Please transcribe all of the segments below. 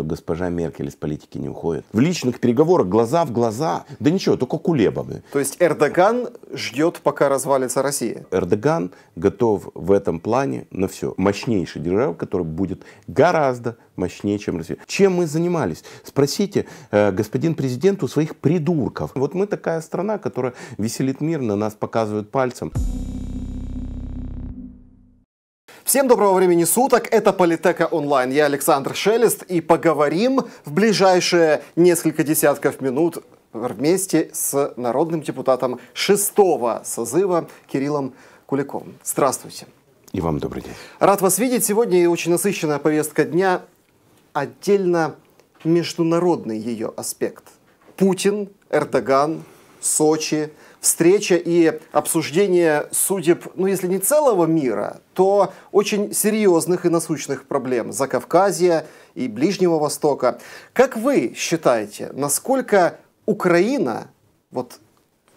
что госпожа Меркель из политики не уходит. В личных переговорах глаза в глаза. Да ничего, только кулебами. То есть Эрдоган ждет, пока развалится Россия? Эрдоган готов в этом плане на все. Мощнейший держава, который будет гораздо мощнее, чем Россия. Чем мы занимались? Спросите, э, господин президент, у своих придурков. Вот мы такая страна, которая веселит мир, на нас показывают пальцем. Всем доброго времени суток, это Политека онлайн, я Александр Шелест, и поговорим в ближайшие несколько десятков минут вместе с народным депутатом шестого созыва Кириллом Куликовым. Здравствуйте. И вам добрый день. Рад вас видеть. Сегодня и очень насыщенная повестка дня, отдельно международный ее аспект. Путин, Эрдоган, Сочи – встреча и обсуждение судеб, ну если не целого мира, то очень серьезных и насущных проблем Закавказья и Ближнего Востока. Как вы считаете, насколько Украина, вот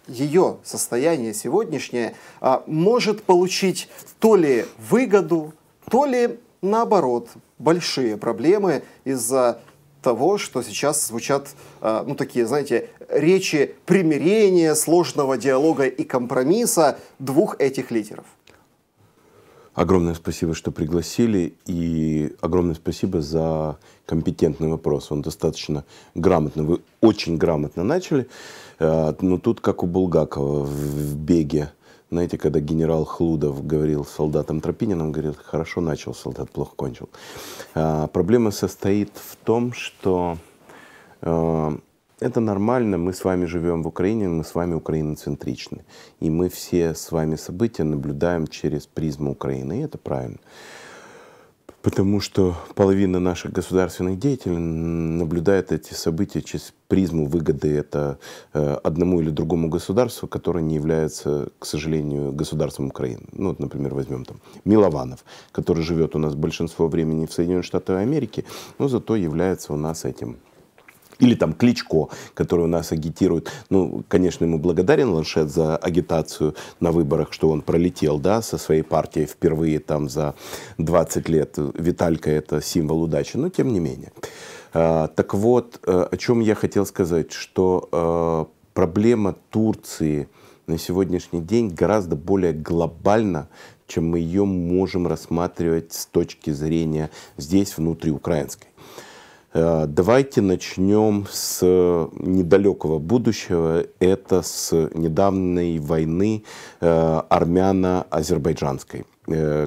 ее состояние сегодняшнее, а, может получить то ли выгоду, то ли наоборот большие проблемы из-за того, что сейчас звучат, э, ну, такие, знаете, речи примирения, сложного диалога и компромисса двух этих лидеров. Огромное спасибо, что пригласили, и огромное спасибо за компетентный вопрос. Он достаточно грамотно, вы очень грамотно начали, э, но тут как у Булгакова в беге – знаете, когда генерал Хлудов говорил солдатам Тропининам, говорил, хорошо начал солдат, плохо кончил. А, проблема состоит в том, что а, это нормально, мы с вами живем в Украине, мы с вами украиноцентричны. И мы все с вами события наблюдаем через призму Украины, и это правильно. Потому что половина наших государственных деятелей наблюдает эти события через призму выгоды это э, одному или другому государству, которое не является, к сожалению, государством Украины. Ну, вот, например, возьмем там Милованов, который живет у нас большинство времени в Соединенных Штатах Америки, но зато является у нас этим или там Кличко, который у нас агитирует. Ну, конечно, ему благодарен Ланшет за агитацию на выборах, что он пролетел, да, со своей партией впервые там за 20 лет. Виталька это символ удачи, но тем не менее. А, так вот, э, о чем я хотел сказать, что э, проблема Турции на сегодняшний день гораздо более глобальна, чем мы ее можем рассматривать с точки зрения здесь внутриукраинской. украинской. Э, давайте начнем с э, недалекого будущего. Это с недавней войны э, армяно-азербайджанской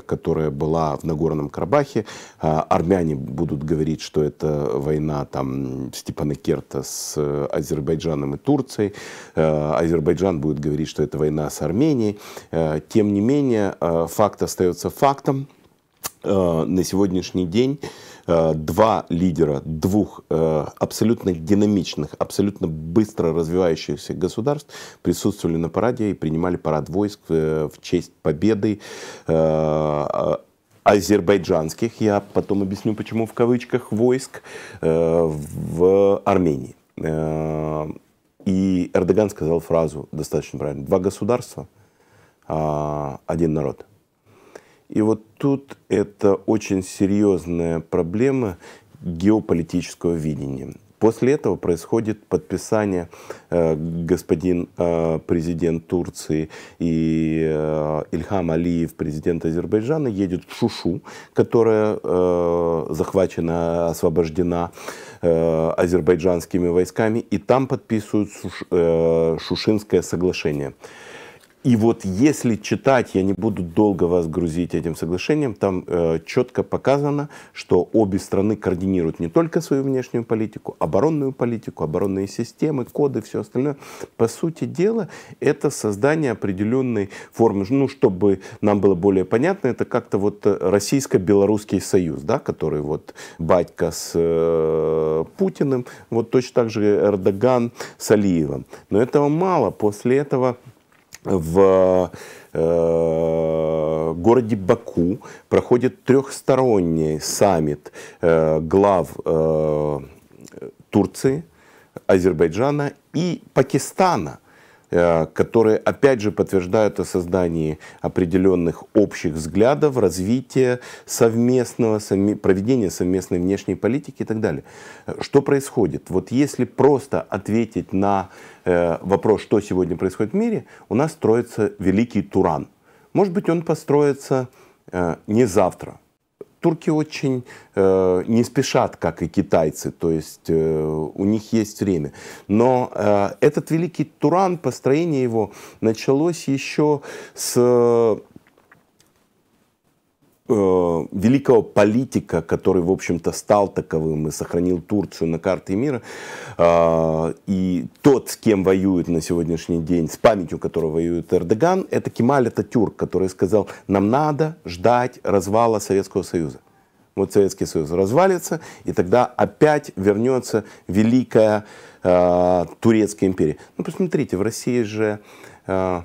которая была в Нагорном Карабахе. Армяне будут говорить, что это война там, Степана Керта с Азербайджаном и Турцией. Азербайджан будет говорить, что это война с Арменией. Тем не менее, факт остается фактом. На сегодняшний день Э, два лидера двух э, абсолютно динамичных, абсолютно быстро развивающихся государств присутствовали на параде и принимали парад войск э, в честь победы а, азербайджанских, я потом объясню, почему в кавычках, войск в Армении. И Эрдоган сказал фразу достаточно правильно. Два государства, а, один народ. И вот тут это очень серьезная проблема геополитического видения. После этого происходит подписание э, господин э, президент Турции и э, Ильхам Алиев, президент Азербайджана, едет в Шушу, которая захвачена, освобождена азербайджанскими войсками, и там подписывают Шушинское соглашение. И вот если читать, я не буду долго вас грузить этим соглашением, там э, четко показано, что обе страны координируют не только свою внешнюю политику, оборонную политику, оборонные системы, коды, все остальное. По сути дела, это создание определенной формы. Ну, чтобы нам было более понятно, это как-то вот э, российско-белорусский союз, да, который вот батька с э, Путиным, вот точно так же Эрдоган с Алиевым. Но этого мало. После этого в э, городе Баку проходит трехсторонний саммит э, глав э, Турции, Азербайджана и Пакистана – Э, которые, опять же, подтверждают о создании определенных общих взглядов, развития совместного, проведения совместной внешней политики и так далее. Э, что происходит? Вот если просто ответить на э, вопрос, что сегодня происходит в мире, у нас строится великий Туран. Может быть, он построится не завтра, турки очень э, не спешат, как и китайцы, то есть э, у них есть время. Но э, этот великий Туран, построение его началось еще с Э, великого политика, который, в общем-то, стал таковым и сохранил Турцию на карте мира, э, и тот, с кем воюет на сегодняшний день, с памятью которого воюет Эрдоган, это Кемаль Ататюрк, который сказал, нам надо ждать развала Советского Союза. Вот Советский Союз развалится, и тогда опять вернется великая э, Турецкая империя. Ну, посмотрите, в России же... Э,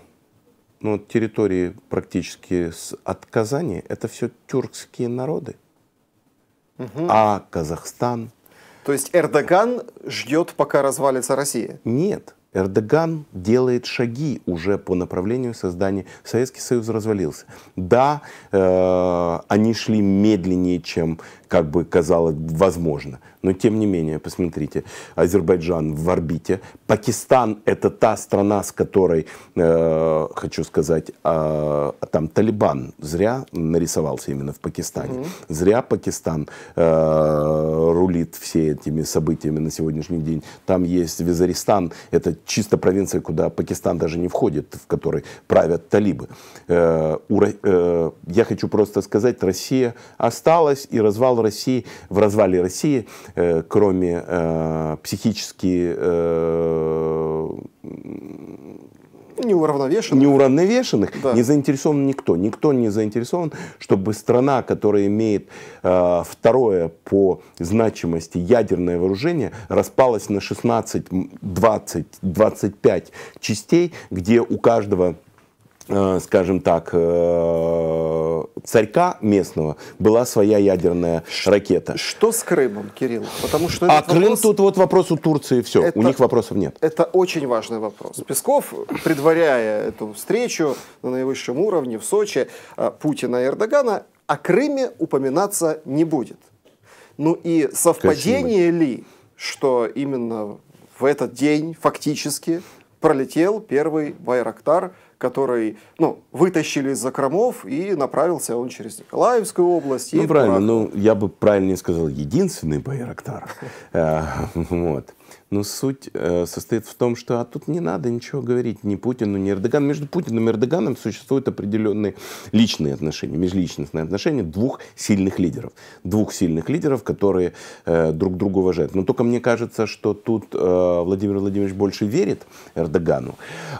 ну, территории практически с, от Казани, это все тюркские народы. Угу. А Казахстан. То есть Эрдоган ждет, пока развалится Россия? Нет. Эрдоган делает шаги уже по направлению создания. Советский Союз развалился. Да, э, они шли медленнее, чем как бы казалось возможно. Но тем не менее, посмотрите, Азербайджан в орбите. Пакистан это та страна, с которой, э, хочу сказать, э, там Талибан зря нарисовался именно в Пакистане. Mm-hmm. Зря Пакистан э, рулит все этими событиями на сегодняшний день. Там есть Визаристан, это чисто провинция, куда Пакистан даже не входит, в которой правят талибы. Э, э, я хочу просто сказать, Россия осталась, и развал России, в развале России, э, кроме психически Неуравновешенных. Неуравновешенных да. не заинтересован никто. Никто не заинтересован, чтобы страна, которая имеет э, второе по значимости ядерное вооружение, распалась на 16, 20, 25 частей, где у каждого Э, скажем так, э, царька местного была своя ядерная что, ракета. Что с Крымом, Кирилл? Потому что а Крым вопрос... тут вот вопрос у Турции, все, это, у них вопросов нет. Это очень важный вопрос. Песков, предваряя эту встречу на наивысшем уровне в Сочи э, Путина и Эрдогана, о Крыме упоминаться не будет. Ну и совпадение Конечно. ли, что именно в этот день фактически пролетел первый Байрактар – который, ну, вытащили из закромов, и направился он через Николаевскую область. Ну, правильно, ну, я бы правильнее сказал, единственный Байрактар. Э, вот. Но суть э, состоит в том, что а тут не надо ничего говорить ни Путину, ни Эрдогану. Между Путиным и Эрдоганом существуют определенные личные отношения, межличностные отношения двух сильных лидеров. Двух сильных лидеров, которые э, друг друга уважают. Но только мне кажется, что тут э, Владимир Владимирович больше верит Эрдогану.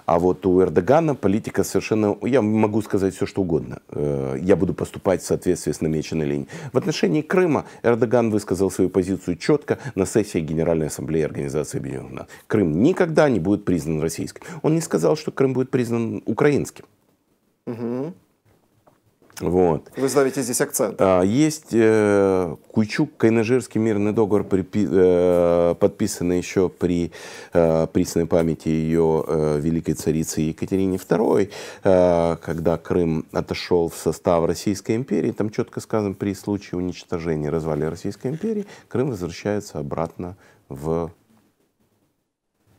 А вот у Эрдогана политика совершенно... Я могу сказать все, что угодно. Э, я буду поступать в соответствии с намеченной линией. В отношении Крыма Эрдоган высказал свою позицию четко на сессии Генеральной Ассамблеи Организации Организации Объединенных Наций. Крым никогда не будет признан российским. Он не сказал, что Крым будет признан украинским. Угу. Вот. Вы ставите здесь акцент. Есть э, Куйчук-Кайнажирский мирный договор, припи, э, подписанный еще при э, присной памяти ее э, великой царицы Екатерине II, э, когда Крым отошел в состав Российской империи. Там четко сказано, при случае уничтожения развали Российской империи, Крым возвращается обратно в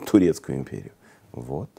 Турецкую империю. Вот.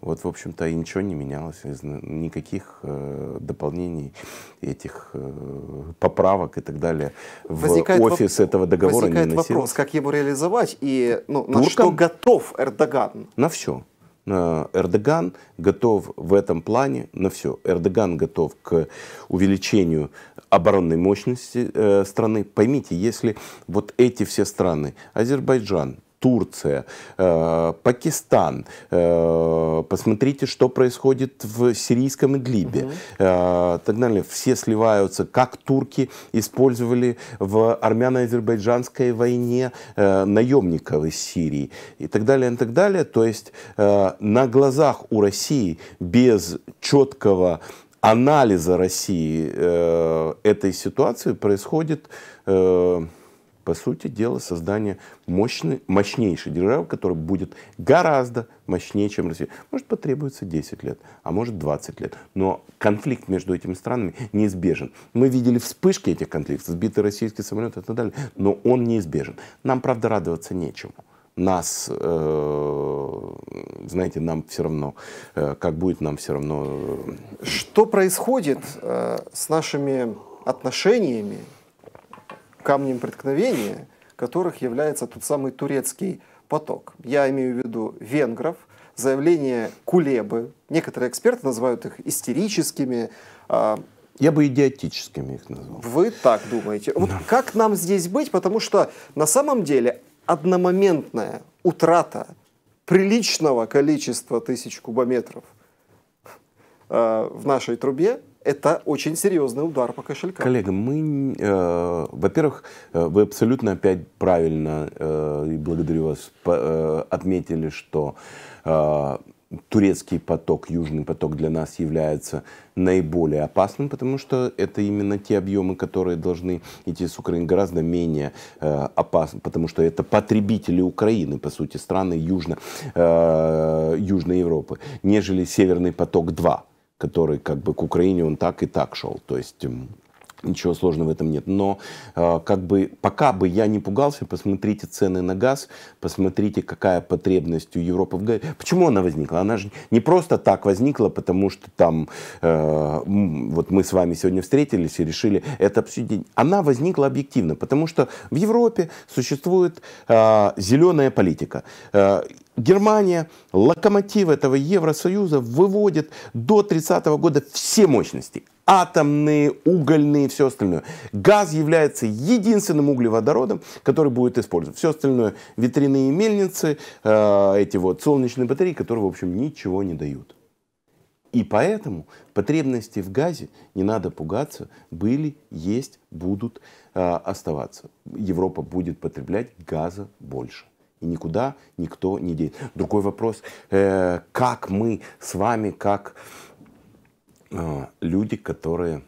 Вот, в общем-то, и ничего не менялось, никаких э, дополнений этих э, поправок и так далее в возникает офис воп... этого договора возникает не носилось. вопрос, как его реализовать и ну, Туркам? на что готов Эрдоган? На все. Эрдоган готов в этом плане на все. Эрдоган готов к увеличению оборонной мощности э, страны. Поймите, если вот эти все страны, Азербайджан, Турция, э, Пакистан. Э, посмотрите, что происходит в сирийском Идлибе. Угу. Э, так далее. Все сливаются, как турки использовали в армяно-азербайджанской войне э, наемников из Сирии и так далее, и так далее. То есть э, на глазах у России без четкого анализа России э, этой ситуации происходит э, по сути дела, создание мощной, мощнейшей державы, которая будет гораздо мощнее, чем Россия. Может, потребуется 10 лет, а может, 20 лет. Но конфликт между этими странами неизбежен. Мы видели вспышки этих конфликтов, сбитые российские самолеты и так далее, но он неизбежен. Нам, правда, радоваться нечему нас, э, знаете, нам все равно, э, как будет, нам все равно. Э, Что происходит э, с нашими отношениями камнем преткновения которых является тот самый турецкий поток. Я имею в виду венгров, заявление Кулебы. Некоторые эксперты называют их истерическими. А, Я бы идиотическими их назвал. Вы так думаете. Вот да. как нам здесь быть? Потому что на самом деле одномоментная утрата приличного количества тысяч кубометров а, в нашей трубе это очень серьезный удар по кошелькам. Коллега, мы, э, во-первых, э, вы абсолютно опять правильно, э, и благодарю вас, по, э, отметили, что э, турецкий поток, южный поток для нас является наиболее опасным, потому что это именно те объемы, которые должны идти с Украины, гораздо менее э, опасны, потому что это потребители Украины, по сути, страны Южно, э, Южной Европы, нежели Северный поток-2 который как бы к Украине он так и так шел. То есть Ничего сложного в этом нет. Но э, как бы пока бы я не пугался, посмотрите цены на газ, посмотрите, какая потребность у Европы в газе. Почему она возникла? Она же не просто так возникла, потому что там э, вот мы с вами сегодня встретились и решили это обсудить. Она возникла объективно, потому что в Европе существует э, зеленая политика. Э, Германия, локомотив этого Евросоюза, выводит до 30 -го года все мощности атомные, угольные и все остальное. Газ является единственным углеводородом, который будет использован. Все остальное ветряные мельницы, э, эти вот солнечные батареи, которые, в общем, ничего не дают. И поэтому потребности в газе, не надо пугаться, были, есть, будут э, оставаться. Европа будет потреблять газа больше. И никуда никто не денет. Другой вопрос, э, как мы с вами, как а, люди, которые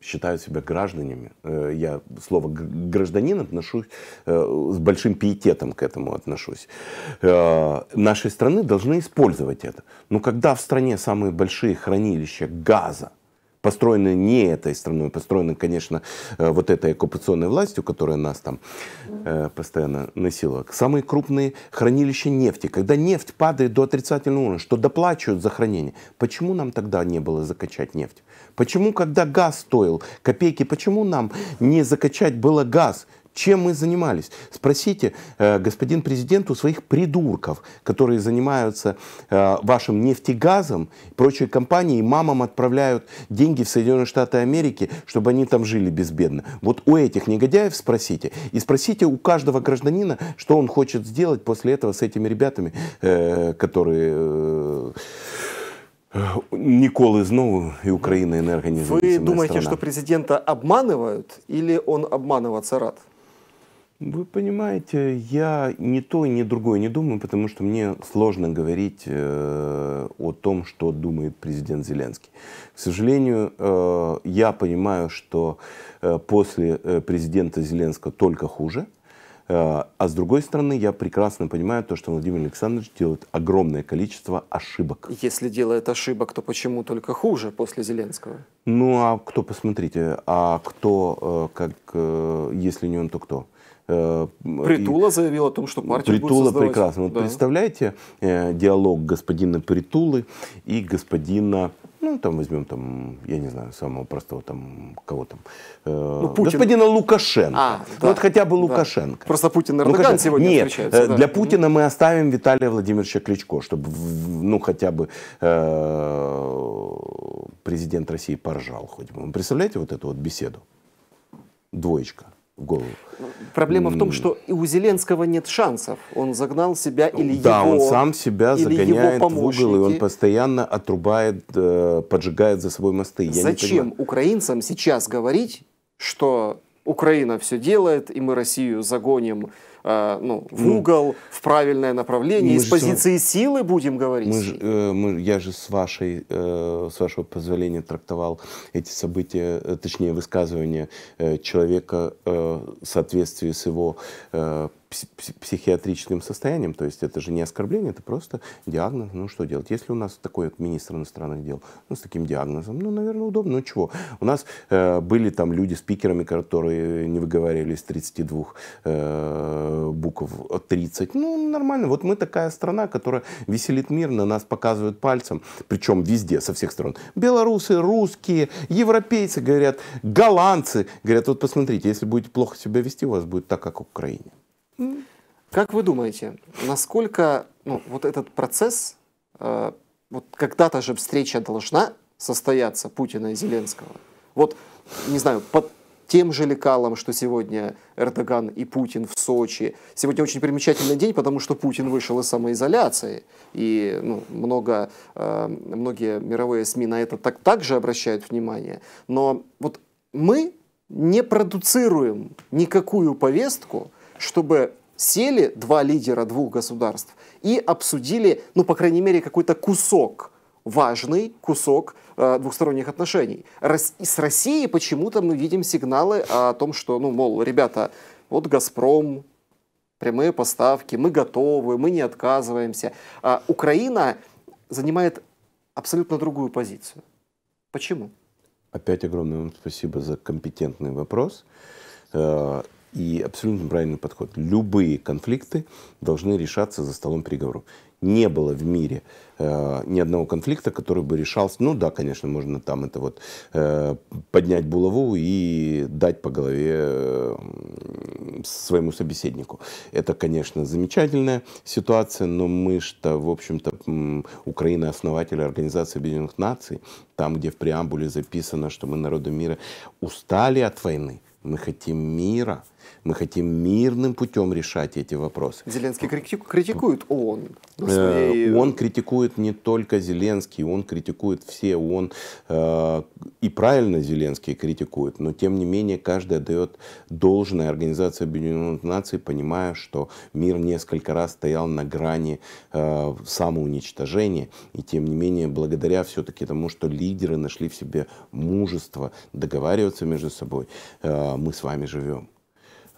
считают себя гражданами. Э, я слово гражданин отношусь э, с большим пиететом к этому отношусь. Э, нашей страны должны использовать это. Но когда в стране самые большие хранилища газа, построены не этой страной, построены, конечно, э, вот этой оккупационной властью, которая нас там э, постоянно носила. Самые крупные хранилища нефти, когда нефть падает до отрицательного уровня, что доплачивают за хранение. Почему нам тогда не было закачать нефть? Почему, когда газ стоил копейки, почему нам не закачать было газ? Чем мы занимались? Спросите, э, господин президент, у своих придурков, которые занимаются э, вашим нефтегазом, прочие компании мамам отправляют деньги в Соединенные Штаты Америки, чтобы они там жили безбедно. Вот у этих негодяев спросите. И спросите у каждого гражданина, что он хочет сделать после этого с этими ребятами, э, которые... Николы знову и Украина энергонезависимая Вы думаете, страна. что президента обманывают или он обманываться рад? Вы понимаете, я ни то, ни другое не думаю, потому что мне сложно говорить э, о том, что думает президент Зеленский. К сожалению, э, я понимаю, что э, после э, президента Зеленского только хуже. Э, а с другой стороны, я прекрасно понимаю то, что Владимир Александрович делает огромное количество ошибок. Если делает ошибок, то почему только хуже после Зеленского? Ну а кто, посмотрите, а кто, э, как, э, если не он, то кто? Э, Притула и... заявил о том, что партия Притула будет создавать... прекрасно. Вот да. представляете э, диалог господина Притулы и господина ну, там возьмем, там, я не знаю, самого простого, там, кого там, э, ну, Путин. господина Лукашенко. А, ну, да. Вот хотя бы Лукашенко. Да. Просто Путин Эрдоган Лукашенко. сегодня Нет, встречается. Да. для Путина мы оставим Виталия Владимировича Кличко, чтобы, ну, хотя бы президент России поржал хоть бы. Вы представляете вот эту вот беседу? Двоечка в голову. Проблема в том, что и у Зеленского нет шансов. Он загнал себя или да, его Да, он сам себя загоняет в угол, и он постоянно отрубает, э, поджигает за собой мосты. Я Зачем украинцам сейчас говорить, что Украина все делает, и мы Россию загоним э, ну, в ну, угол, в правильное направление, из позиции с... силы будем говорить. Мы же, э, мы, я же с, вашей, э, с вашего позволения трактовал эти события, э, точнее высказывания э, человека э, в соответствии с его э, психиатрическим состоянием, то есть это же не оскорбление, это просто диагноз, ну что делать. Если у нас такой вот министр иностранных дел, ну с таким диагнозом, ну, наверное, удобно, ну чего. У нас э, были там люди спикерами, которые не выговаривали из 32 э, букв 30, ну нормально, вот мы такая страна, которая веселит мир, на нас показывают пальцем, причем везде, со всех сторон. Белорусы, русские, европейцы говорят, голландцы говорят, вот посмотрите, если будете плохо себя вести, у вас будет так, как в Украине. Как вы думаете, насколько ну, вот этот процесс, э, вот когда-то же встреча должна состояться Путина и Зеленского? Вот, не знаю, под тем же лекалом, что сегодня Эрдоган и Путин в Сочи. Сегодня очень примечательный день, потому что Путин вышел из самоизоляции. И ну, много, э, многие мировые СМИ на это так, также обращают внимание. Но вот мы не продуцируем никакую повестку, чтобы сели два лидера двух государств и обсудили, ну, по крайней мере, какой-то кусок, важный кусок э, двухсторонних отношений. Рос с Россией почему-то мы видим сигналы о том, что, ну, мол, ребята, вот «Газпром», прямые поставки, мы готовы, мы не отказываемся. А Украина занимает абсолютно другую позицию. Почему? Опять огромное вам спасибо за компетентный вопрос. Э, и абсолютно правильный подход. Любые конфликты должны решаться за столом переговоров. Не было в мире э, ни одного конфликта, который бы решался. Ну да, конечно, можно там это вот э, поднять булаву и дать по голове э, своему собеседнику. Это, конечно, замечательная ситуация, но мы что, в общем-то, Украина основатель Организации Объединенных Наций, там, где в преамбуле записано, что мы народы мира устали от войны, мы хотим мира. Мы хотим мирным путем решать эти вопросы. Зеленский критику, критикует ООН. Э, своей... Э, он критикует не только Зеленский, он критикует все ООН. Э, и правильно Зеленский критикует, но тем не менее каждая дает должное организации Объединенных Наций, понимая, что мир несколько раз стоял на грани самоуничтожения. И тем не менее, благодаря все-таки тому, что лидеры нашли в себе мужество договариваться между собой, мы с вами живем.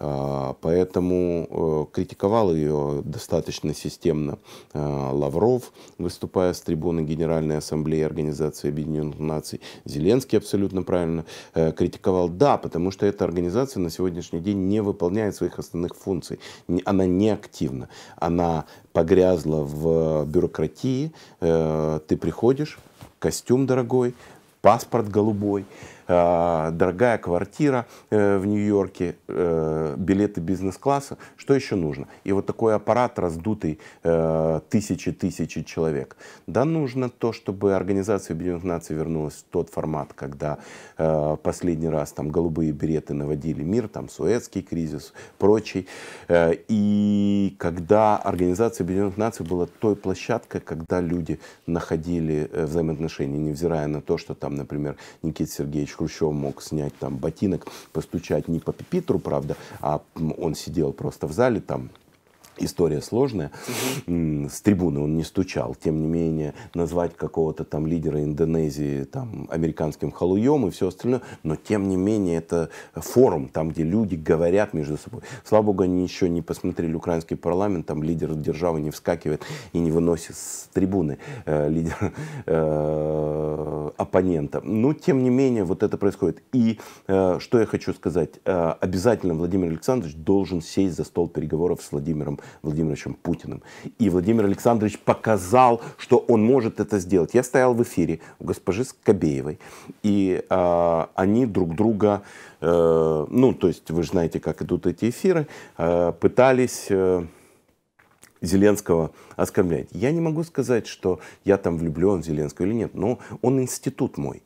А, поэтому э, критиковал ее достаточно системно э, Лавров, выступая с трибуны Генеральной Ассамблеи Организации Объединенных Наций. Зеленский абсолютно правильно э, критиковал. Да, потому что эта организация на сегодняшний день не выполняет своих основных функций. Она не активна. Она погрязла в бюрократии. Ты приходишь, костюм дорогой, паспорт голубой. Э, дорогая квартира э, в Нью-Йорке, э, билеты бизнес-класса, что еще нужно? И вот такой аппарат, раздутый тысячи-тысячи человек. Да, нужно то, чтобы Организация Объединенных Наций вернулась в тот формат, когда последний раз там голубые береты наводили мир, там Суэцкий кризис, прочий. И когда Организация Объединенных Наций была той площадкой, когда люди находили взаимоотношения, невзирая на то, что там, например, Никита Сергеевич Хрущев мог снять там ботинок, постучать не по пипитру, правда, а он сидел просто в зале там, история сложная. Угу. С трибуны он не стучал. Тем не менее, назвать какого-то там лидера Индонезии там, американским халуем и все остальное. Но тем не менее, это форум, там, где люди говорят между собой. Слава богу, они еще не посмотрели украинский парламент, там лидер державы не вскакивает и не выносит с трибуны э, лидер э, оппонента. Но, тем не менее, вот это происходит. И э, что я хочу сказать. Э, обязательно Владимир Александрович должен сесть за стол переговоров с Владимиром Владимировичем Путиным. И Владимир Александрович показал, что он может это сделать. Я стоял в эфире у госпожи Скобеевой, и э, они друг друга, э, ну, то есть вы же знаете, как идут эти эфиры, э, пытались... Э, Зеленского оскорблять. Я не могу сказать, что я там влюблен в Зеленского или нет, но он институт мой.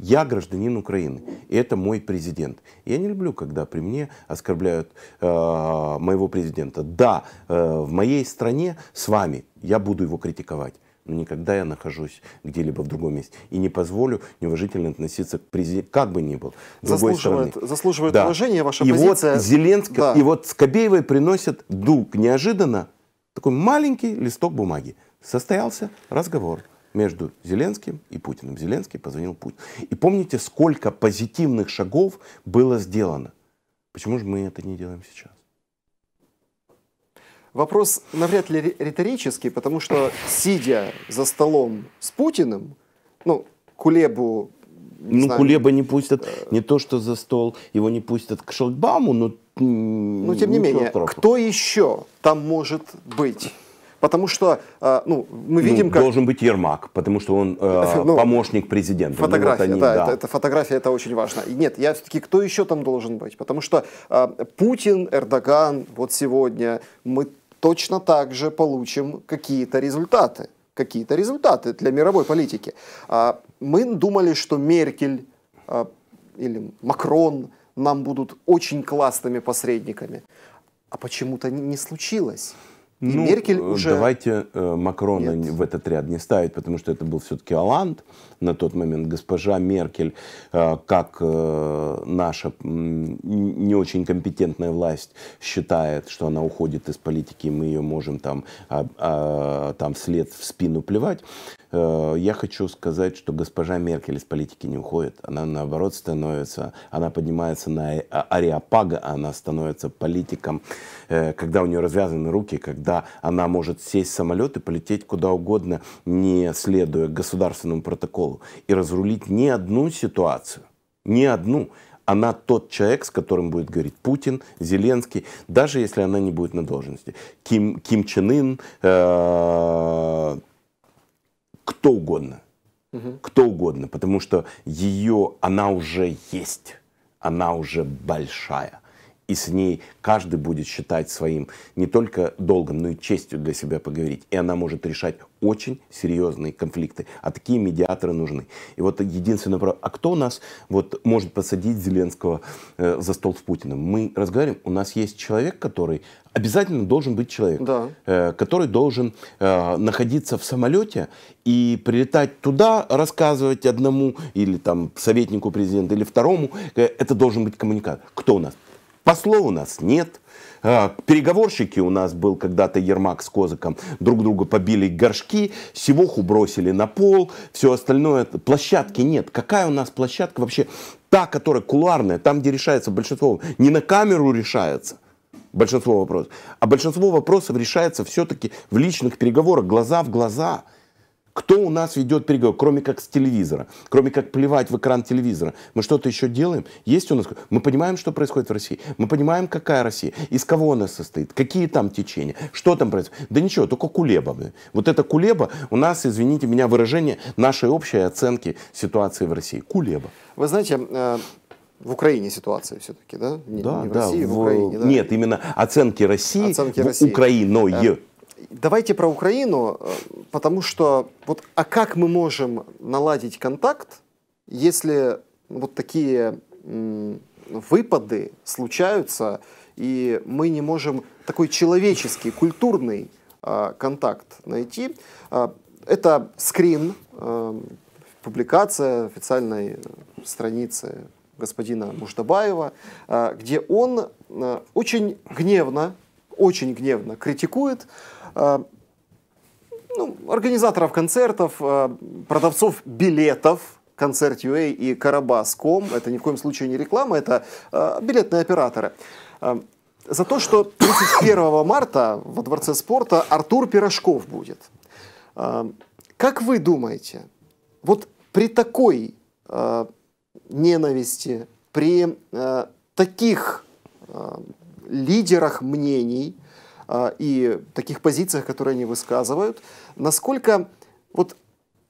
Я гражданин Украины, и это мой президент. Я не люблю, когда при мне оскорбляют э, моего президента. Да, э, в моей стране с вами я буду его критиковать, но никогда я нахожусь где-либо в другом месте. И не позволю неуважительно относиться к президенту, как бы ни был. Заслуживает, заслуживает да. уважения ваша и позиция. Вот Зеленск... да. И вот с приносят дуг. неожиданно такой маленький листок бумаги. Состоялся разговор между Зеленским и Путиным. Зеленский позвонил Путину. И помните, сколько позитивных шагов было сделано? Почему же мы это не делаем сейчас? Вопрос навряд ли риторический, потому что, сидя за столом с Путиным, ну, Кулебу... Не ну, знаю, Кулеба не э, пустят, не то что за стол, его не пустят к Шелдбаму, но ну тем не менее, страшного. кто еще там может быть? Потому что, а, ну, мы ну, видим, ну, как... Должен быть Ермак, потому что он э, ну, помощник президента. Фотография, ну, вот они, да, да. Это, это фотография, это очень важно. И нет, я все-таки, кто еще там должен быть? Потому что э, Путин, Эрдоган, вот сегодня мы точно так же получим какие-то результаты. Какие-то результаты для мировой политики. Э, мы думали, что Меркель э, или Макрон – нам будут очень классными посредниками. А почему-то не случилось. И ну, Меркель э, уже... Давайте э, Макрона Нет. в этот ряд не ставить, потому что это был все-таки Оланд на тот момент. Госпожа Меркель, э, как э, наша не очень компетентная власть считает, что она уходит из политики, мы ее можем там, а, а, там вслед в спину плевать, Э, я хочу сказать, что госпожа Меркель из политики не уходит. Она, наоборот, становится, она поднимается на а, ариапага, а она становится политиком, э, когда у нее развязаны руки, когда она может сесть в самолет и полететь куда угодно, не следуя государственному протоколу, и разрулить ни одну ситуацию, ни одну она тот человек, с которым будет говорить Путин, Зеленский, даже если она не будет на должности. Ким, Ким Чен Ын, э, кто угодно. Кто угодно, потому что ее, она уже есть, она уже большая и с ней каждый будет считать своим не только долгом, но и честью для себя поговорить. И она может решать очень серьезные конфликты. А такие медиаторы нужны. И вот единственное право. А кто у нас вот может посадить Зеленского э, за стол с Путиным? Мы разговариваем, у нас есть человек, который обязательно должен быть человек, да. э, который должен э, находиться в самолете и прилетать туда, рассказывать одному или там советнику президента или второму. Э, это должен быть коммуникатор. Кто у нас? Посла у нас нет. А, переговорщики у нас был когда-то Ермак с Козыком Друг друга побили горшки, севоху бросили на пол, все остальное. Площадки нет. Какая у нас площадка вообще? Та, которая кулуарная, там, где решается большинство. Не на камеру решается большинство вопросов. А большинство вопросов решается все-таки в личных переговорах, глаза в глаза. Кто у нас ведет переговоры, кроме как с телевизора, кроме как плевать в экран телевизора? Мы что-то еще делаем? Есть у нас... Мы понимаем, что происходит в России. Мы понимаем, какая Россия, из кого она состоит, какие там течения, что там происходит. Да ничего, только кулеба. Вот это кулеба у нас, извините меня, выражение нашей общей оценки ситуации в России. Кулеба. Вы знаете, э, в Украине ситуация все-таки, да? Не, да, не в да, России, а в, в Украине. Да. Нет, именно оценки России оценки в России. Украиной. Э, Давайте про Украину, э, потому что вот, а как мы можем наладить контакт, если вот такие выпады случаются, и мы не можем такой человеческий, культурный э, контакт найти. Э, это скрин, э, публикация официальной страницы господина Муждабаева, э, где он э, очень гневно, очень гневно критикует э, а, ну, организаторов концертов, а, продавцов билетов, концерт UA и Карабас.ком. Это ни в коем случае не реклама, это а, билетные операторы. за то, что 31 марта во Дворце спорта Артур Пирожков будет. как вы думаете, вот при такой ненависти, при таких лидерах мнений – а, и таких позициях, которые они высказывают, насколько вот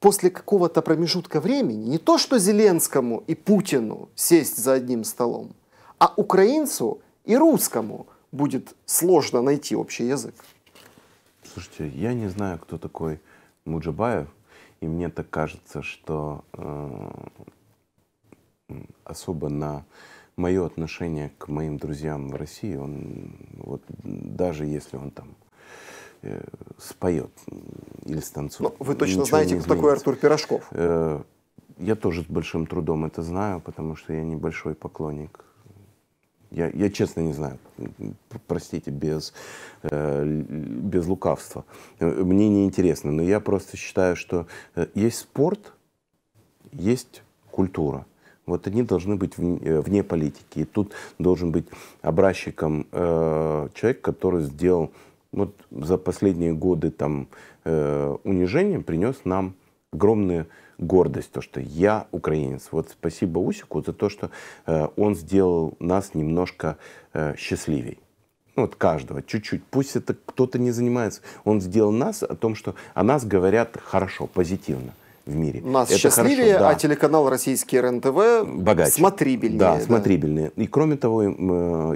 после какого-то промежутка времени не то что Зеленскому и Путину сесть за одним столом, а украинцу и русскому будет сложно найти общий язык. Слушайте, я не знаю, кто такой Муджабаев, и мне так кажется, что э, особо на мое отношение к моим друзьям в России, он ну, вот даже если он там э, споет или станцует. Но ну, вы точно знаете, кто такой Артур Пирожков? Э, я тоже с большим трудом это знаю, потому что я небольшой поклонник. Я, я честно не знаю, простите, без, э, без лукавства. Э, мне не интересно, но я просто считаю, что э, есть спорт, есть культура. Вот они должны быть вне, э, вне политики. И тут должен быть образчиком э, человек, который сделал вот за последние годы там э, унижение, принес нам огромную гордость, то, что я украинец. Вот спасибо Усику за то, что э, он сделал нас немножко э, счастливей. Ну, вот каждого, чуть-чуть. Пусть это кто-то не занимается. Он сделал нас о том, что о нас говорят хорошо, позитивно в мире. Нас это счастливее, хорошо, да. а телеканал российский РНТВ Богаче. смотрибельнее. Да, да, смотрибельнее. И кроме того, э,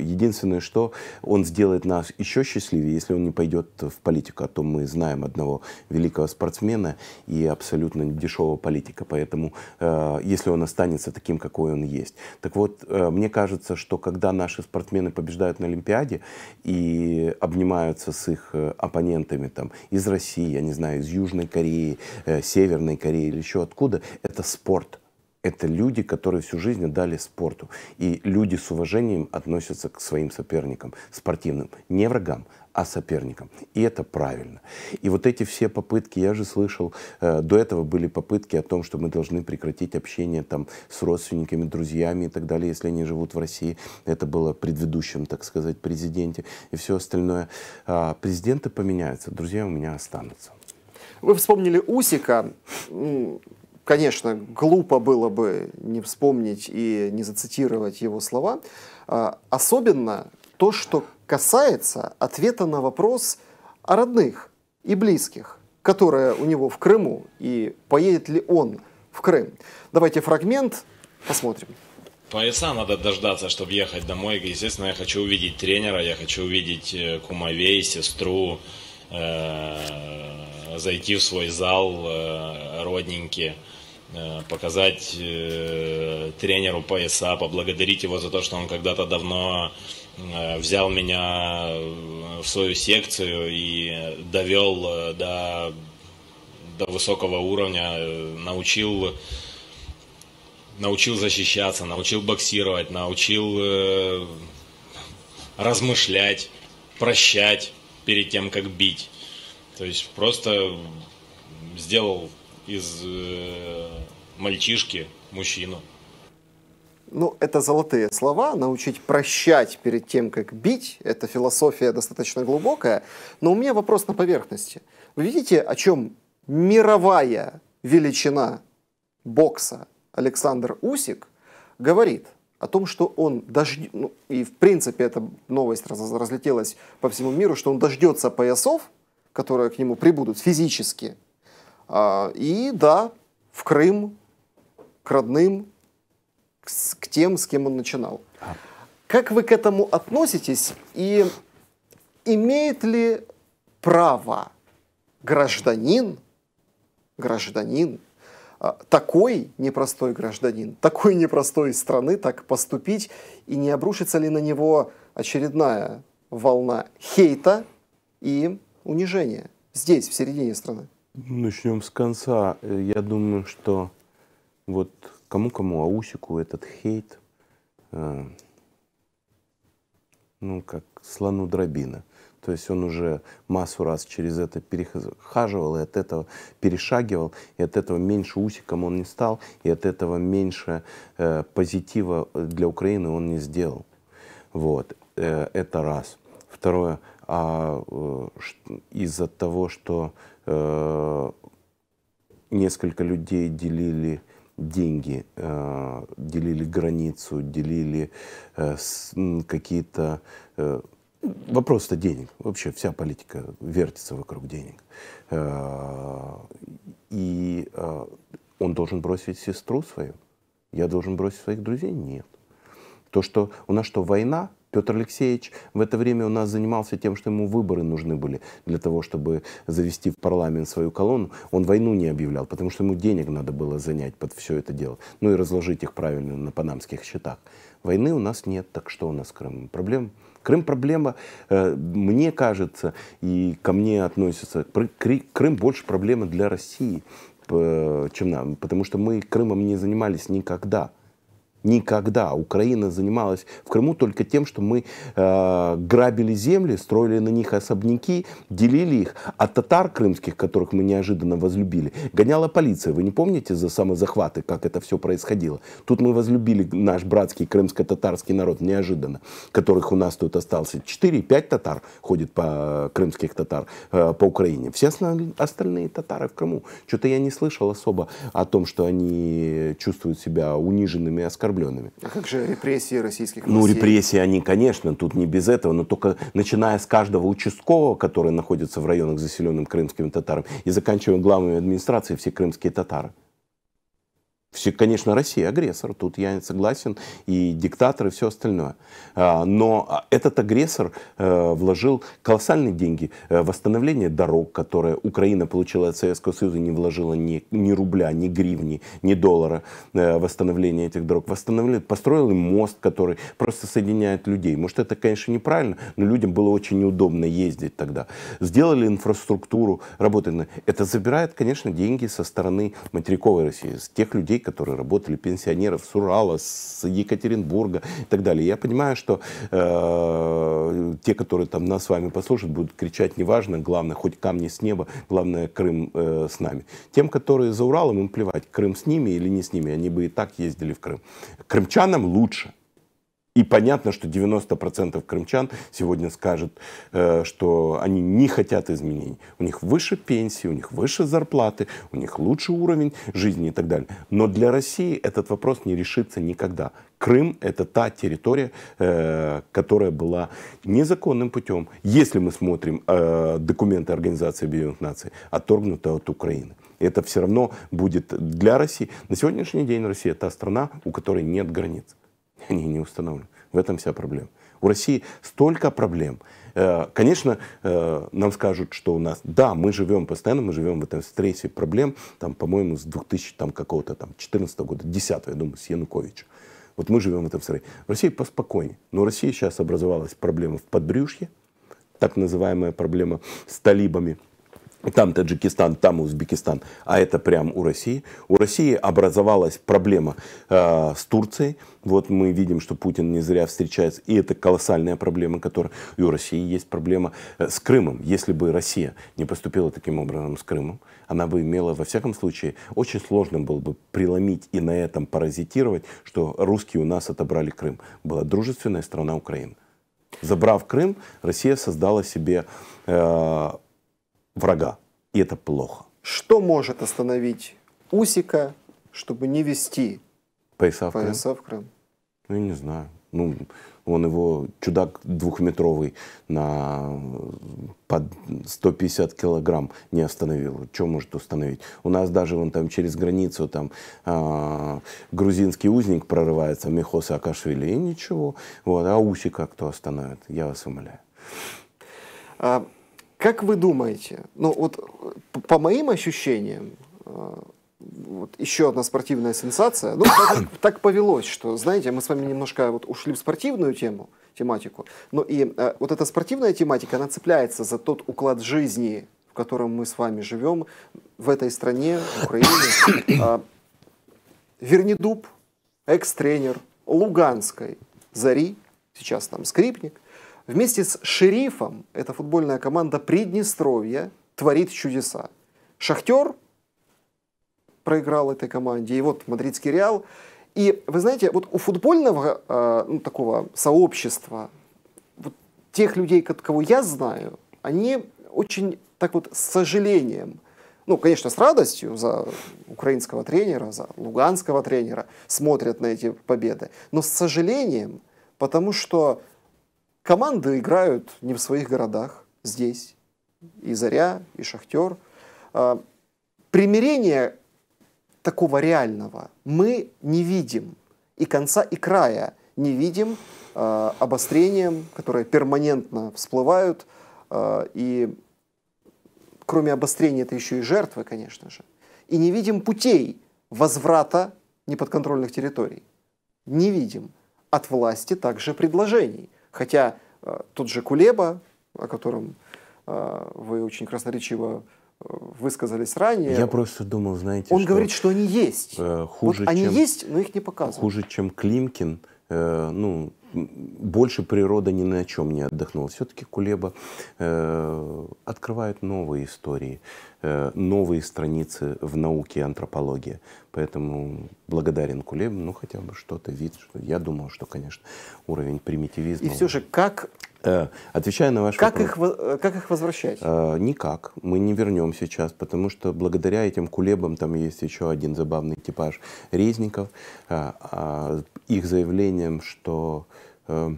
единственное, что он сделает нас еще счастливее, если он не пойдет в политику, а то мы знаем одного великого спортсмена и абсолютно дешевого политика, поэтому э, если он останется таким, какой он есть. Так вот, э, мне кажется, что когда наши спортсмены побеждают на Олимпиаде и обнимаются с их оппонентами там, из России, я не знаю, из Южной Кореи, Северной Кореи, Армении или еще откуда, это спорт. Это люди, которые всю жизнь дали спорту. И люди с уважением относятся к своим соперникам спортивным. Не врагам, а соперникам. И это правильно. И вот эти все попытки, я же слышал, э, до этого были попытки о том, что мы должны прекратить общение там с родственниками, друзьями и так далее, если они живут в России. Это было предыдущем, так сказать, президенте и все остальное. Э, президенты поменяются, друзья у меня останутся. Вы вспомнили Усика конечно, глупо было бы не вспомнить и не зацитировать его слова. А, особенно то, что касается ответа на вопрос о родных и близких, которые у него в Крыму, и поедет ли он в Крым. Давайте фрагмент посмотрим. Пояса надо дождаться, чтобы ехать домой. Естественно, я хочу увидеть тренера, я хочу увидеть э, кумовей, сестру, э зайти в свой зал э, родненький, э, показать э, тренеру пояса, поблагодарить его за то, что он когда-то давно взял меня в свою секцию и довел до, до высокого уровня, научил научил защищаться, научил боксировать, научил э, размышлять, прощать перед тем, как бить. То есть просто сделал из э, мальчишки мужчину. Ну, это золотые слова. Научить прощать перед тем, как бить, это философия достаточно глубокая. Но у меня вопрос на поверхности. Вы видите, о чем мировая величина бокса Александр Усик говорит? о том, что он дождь, ну, и в принципе эта новость раз, разлетелась по всему миру, что он дождется поясов, которые к нему прибудут физически. А, и да, в Крым, к родным, к тем, с кем он начинал. А. Как вы к этому относитесь и имеет ли право гражданин, гражданин, а, такой непростой гражданин, такой непростой страны так поступить, и не обрушится ли на него очередная волна хейта и унижение здесь, в середине страны? Начнем с конца. Э, я думаю, что вот кому-кому Аусику этот хейт, э, ну, как слону дробина. То есть он уже массу раз через это перехаживал и от этого перешагивал, и от этого меньше усиком он не стал, и от этого меньше э, позитива для Украины он не сделал. Вот, э, это раз. Второе, а э, из-за того, что э, несколько людей делили деньги, э, делили границу, делили какие-то... вопросы то денег. Вообще вся политика вертится вокруг денег. И он должен бросить сестру свою. Я должен бросить своих друзей? Нет. То, что у нас что, война, Петр Алексеевич в это время у нас занимался тем, что ему выборы нужны были для того, чтобы завести в парламент свою колонну. Он войну не объявлял, потому что ему денег надо было занять под все это дело. Ну и разложить их правильно на панамских счетах. Войны у нас нет, так что у нас с Крымом? Проблем? Крым проблема, э, мне кажется, и ко мне относится, Крым больше проблема для России, э, чем нам, потому что мы Крымом не занимались никогда. Никогда. Украина занималась в Крыму только тем, что мы э, грабили земли, строили на них особняки, делили их. А татар крымских, которых мы неожиданно возлюбили, гоняла полиция. Вы не помните за самозахваты, как это все происходило? Тут мы возлюбили наш братский крымско-татарский народ неожиданно, которых у нас тут остался. 4-5 татар ходит по крымских татар э, по Украине. Все остальные татары в Крыму. Что-то я не слышал особо о том, что они чувствуют себя униженными, оскорбленными оскорбленными. А как же репрессии российских ну, властей? Ну, репрессии, они, конечно, тут не без этого, но только начиная с каждого участкового, который находится в районах, заселенным крымскими татарами, и заканчивая главными администрации все крымские татары. Все, конечно, Россия агрессор, тут я согласен, и диктатор, и все остальное. А, но а, этот агрессор э, вложил колоссальные деньги э, в восстановление дорог, которые Украина получила от Советского Союза, не вложила ни, ни рубля, ни гривни, ни доллара э, в восстановление этих дорог. Восстановили, построил мост, который просто соединяет людей. Может, это, конечно, неправильно, но людям было очень неудобно ездить тогда. Сделали инфраструктуру, работали. Это забирает, конечно, деньги со стороны материковой России, с тех людей, которые работали, пенсионеров с Урала, с Екатеринбурга и так далее. Я понимаю, что э, те, которые там нас с вами послушают, будут кричать, неважно, главное, хоть камни с неба, главное, Крым э, с нами. Тем, которые за Уралом, им плевать, Крым с ними или не с ними, они бы и так ездили в Крым. Крымчанам лучше – и понятно, что 90% крымчан сегодня скажут, э, что они не хотят изменений. У них выше пенсии, у них выше зарплаты, у них лучший уровень жизни и так далее. Но для России этот вопрос не решится никогда. Крым — это та территория, э, которая была незаконным путем, если мы смотрим э, документы Организации Объединенных Наций, отторгнута от Украины. Это все равно будет для России. На сегодняшний день Россия — та страна, у которой нет границ. они не устанавливают. В этом вся проблема. У России столько проблем. Э, конечно, э, нам скажут, что у нас, да, мы живем постоянно, мы живем в этом стрессе проблем, там, по-моему, с 2000 там, какого-то там 14 года, 10 я думаю, с Януковичем. Вот мы живем в этом стрессе. В России поспокойнее. Но в России сейчас образовалась проблема в подбрюшье, так называемая проблема с талибами – там Таджикистан, там Узбекистан, а это прям у России. У России образовалась проблема э, с Турцией. Вот мы видим, что Путин не зря встречается, и это колоссальная проблема, которая и у России есть проблема э, с Крымом. Если бы Россия не поступила таким образом с Крымом, она бы имела, во всяком случае, очень сложно было бы преломить и на этом паразитировать, что русские у нас отобрали Крым. Была дружественная страна Украина. Забрав Крым, Россия создала себе э, врага. И это плохо. Что может остановить Усика, чтобы не вести пояса в Пояса в Крым? Ну, я не знаю. Ну, он его чудак двухметровый на под 150 килограмм не остановил. Что может установить? У нас даже вон там через границу там а, грузинский узник прорывается, Мехос Акашвили, и ничего. Вот, а Усика кто остановит? Я вас умоляю. А как вы думаете, ну вот э, по моим ощущениям, э, вот еще одна спортивная сенсация. Ну, так, так повелось, что, знаете, мы с вами немножко вот ушли в спортивную тему, тематику, но и э, вот эта спортивная тематика, она цепляется за тот уклад жизни, в котором мы с вами живем, в этой стране, в Украине. Э, а, Вернидуб, экс-тренер Луганской Зари, сейчас там скрипник, Вместе с «Шерифом» эта футбольная команда Приднестровья творит чудеса. «Шахтер» проиграл этой команде, и вот «Мадридский Реал». И вы знаете, вот у футбольного э, ну, такого сообщества, вот тех людей, кого я знаю, они очень так вот с сожалением ну, конечно, с радостью за украинского тренера, за луганского тренера смотрят на эти победы, но с сожалением, потому что Команды играют не в своих городах, здесь. И «Заря», и «Шахтер». А, Примирение такого реального мы не видим. И конца, и края не видим э, обострением, которые перманентно всплывают. А, и кроме обострения это еще и жертвы, конечно же. И не видим путей возврата неподконтрольных территорий. Не видим от власти также предложений. Хотя э, тот же Кулеба, о котором э, вы очень красноречиво э, высказались ранее. Я просто думал, знаете, он что говорит, что они есть. Хуже, вот они чем, есть, но их не показывают. Хуже, чем Климкин. Ну, больше природа ни на чем не отдохнула. Все-таки Кулеба э, открывает новые истории, э, новые страницы в науке и антропологии. Поэтому благодарен Кулебе, ну хотя бы что-то вид. Я думал, что, конечно, уровень примитивизма. И все же, как Э, Отвечая на ваш как вопрос. Их, э, как их возвращать? Э, никак. Мы не вернем сейчас, потому что благодаря этим кулебам, там есть еще один забавный типаж резников, э, э, их заявлением, что э,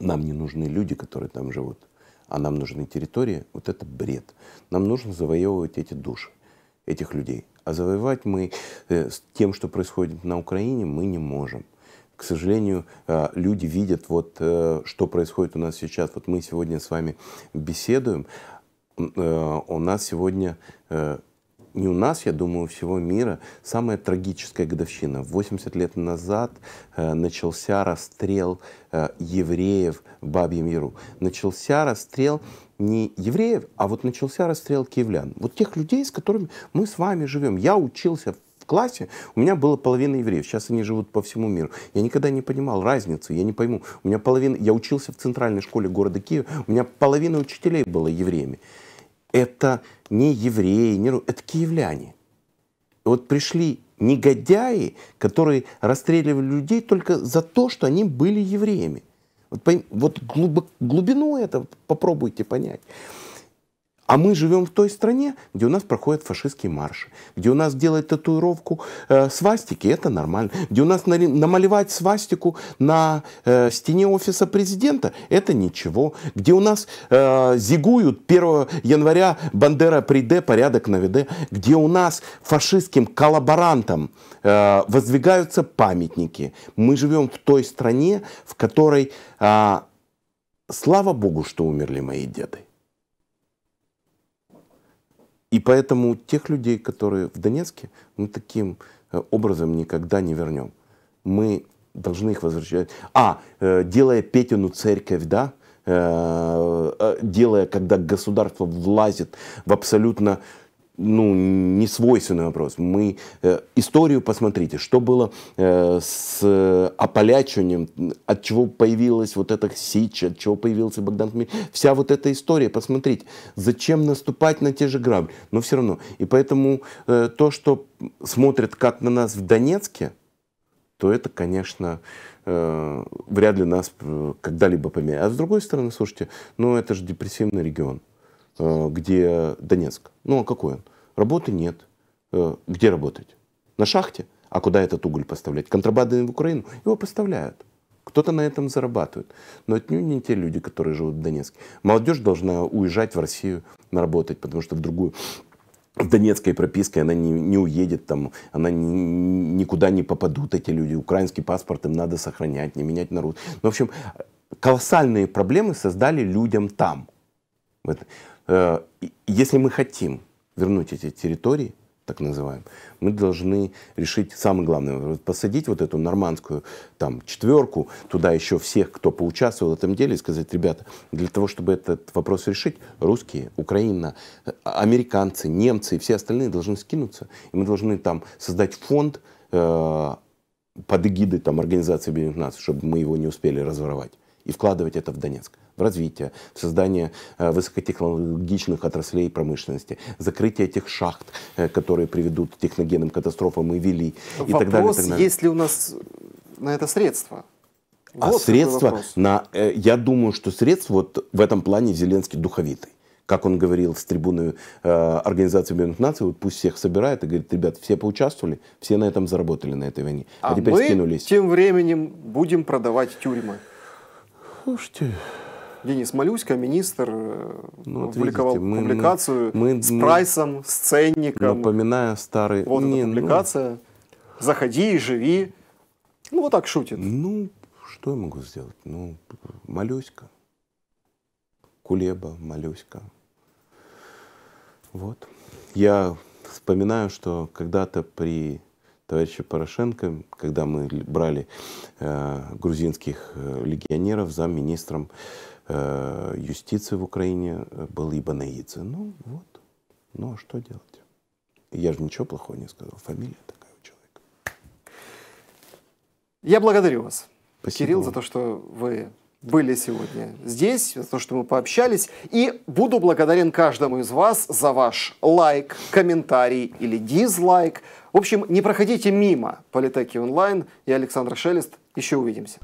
нам не нужны люди, которые там живут, а нам нужны территории, вот это бред. Нам нужно завоевывать эти души этих людей. А завоевать мы э, с тем, что происходит на Украине, мы не можем к сожалению, э, люди видят вот, э, что происходит у нас сейчас. Вот мы сегодня с вами беседуем. Э, у нас сегодня не у нас, я думаю, у всего мира, самая трагическая годовщина. 80 лет назад начался расстрел евреев в Бабьем Яру. Начался расстрел не евреев, а вот начался расстрел киевлян. Вот тех людей, с которыми мы с вами живем. Я учился в классе у меня было половина евреев. Сейчас они живут по всему миру. Я никогда не понимал разницу, я не пойму. У меня половина... Я учился в центральной школе города Киева. У меня половина учителей было евреями. Это не евреи, не... это киевляне. И вот пришли негодяи, которые расстреливали людей только за то, что они были евреями. Вот, вот глубок, глубину это попробуйте понять. А мы живем в той стране, где у нас проходят фашистские марши, где у нас делают татуировку э, свастики, это нормально, где у нас на, намалевать свастику на э, стене офиса президента, это ничего, где у нас э, зигуют 1 января Бандера приде, порядок на виде, где у нас фашистским коллаборантам э, воздвигаются памятники. Мы живем в той стране, в которой, э, слава богу, что умерли мои деды. И поэтому тех людей, которые в Донецке, мы таким э, образом никогда не вернем. Мы должны их возвращать. А, э, делая Петину церковь, да, э, делая, когда государство влазит в абсолютно ну, не свойственный вопрос. Мы э, историю посмотрите, что было э, с э, ополячиванием, от чего появилась вот эта сечь, от чего появился Богдан Хмель. Вся вот эта история, посмотрите, зачем наступать на те же грабли, но все равно. И поэтому э, то, что смотрят как на нас в Донецке, то это, конечно, э, вряд ли нас э, когда-либо поменяет. А с другой стороны, слушайте, ну это же депрессивный регион. Э, где Донецк. Ну а какой он? Работы нет. Э, где работать? На шахте? А куда этот уголь поставлять? Контрабандой в Украину? Его поставляют. Кто-то на этом зарабатывает. Но это не те люди, которые живут в Донецке. Молодежь должна уезжать в Россию наработать, потому что в другую в донецкой пропиской она не, не уедет, там, она ни, никуда не попадут эти люди. Украинский паспорт им надо сохранять, не менять народ. Ну, в общем, колоссальные проблемы создали людям там. Э, если мы хотим вернуть эти территории, так называем, мы должны решить самое главное, посадить вот эту нормандскую там четверку, туда еще всех, кто поучаствовал в этом деле, и сказать, ребята, для того, чтобы этот вопрос решить, русские, Украина, э, американцы, немцы и все остальные должны скинуться, и мы должны там создать фонд э, под эгидой там, Организации Объединенных Наций, чтобы мы его не успели разворовать, и вкладывать это в Донецк в развитие, в создание э, высокотехнологичных отраслей промышленности, закрытие тех шахт, э, которые приведут к техногенным катастрофам и вели, Вопрос, и так далее. Вопрос, есть ли у нас на это средства? А вот средства, на, э, я думаю, что средств вот в этом плане Зеленский духовитый как он говорил с трибуны э, Организации Объединенных Наций, вот пусть всех собирает и говорит, ребят, все поучаствовали, все на этом заработали, на этой войне. А, а теперь мы скинулись. тем временем будем продавать тюрьмы. Слушайте, Денис Малюська, министр, э, ну, вот публиковал видите, мы, публикацию мы, с мы, прайсом, с ценником. Напоминая старый... Вот не, эта ну, публикация. Ну... Заходи и живи. Ну, вот так шутит. Ну, что я могу сделать? Ну, Малюська. Кулеба, Малюська. Вот. Я вспоминаю, что когда-то при товарища Порошенко, когда мы брали э, грузинских э, легионеров за министром юстиции в Украине был Ибанаидзе. Ну вот, ну а что делать? Я же ничего плохого не сказал, фамилия такая у человека. Я благодарю вас, Спасибо Кирилл, за то, что вы были сегодня здесь, за то, что мы пообщались. И буду благодарен каждому из вас за ваш лайк, комментарий или дизлайк. В общем, не проходите мимо Политеки онлайн. Я Александр Шелест. Еще увидимся.